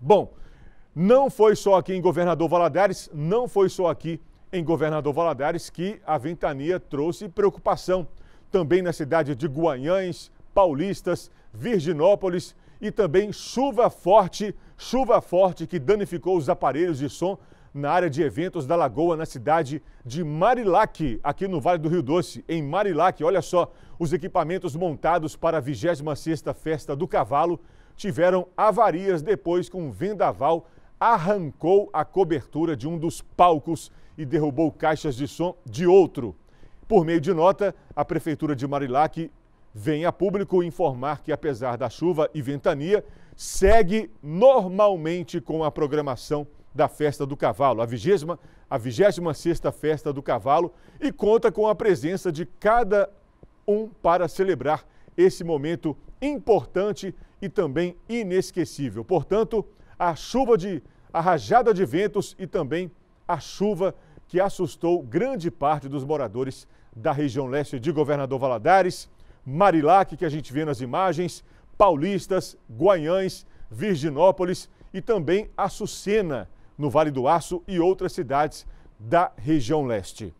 Bom, não foi só aqui em Governador Valadares, não foi só aqui em Governador Valadares que a ventania trouxe preocupação. Também na cidade de Guanhães, Paulistas, Virginópolis e também chuva forte, chuva forte que danificou os aparelhos de som na área de eventos da Lagoa, na cidade de Marilac, aqui no Vale do Rio Doce, em Marilac. Olha só, os equipamentos montados para a 26ª Festa do Cavalo tiveram avarias depois que um vendaval arrancou a cobertura de um dos palcos e derrubou caixas de som de outro. Por meio de nota, a Prefeitura de Marilac vem a público informar que, apesar da chuva e ventania, segue normalmente com a programação da Festa do Cavalo, a 20 a 26ª Festa do Cavalo, e conta com a presença de cada um para celebrar esse momento importante e também inesquecível. Portanto, a chuva de a rajada de ventos e também a chuva que assustou grande parte dos moradores da região leste de Governador Valadares, Marilac, que a gente vê nas imagens, Paulistas, Guanhães, Virginópolis e também Açucena, no Vale do Aço e outras cidades da região leste.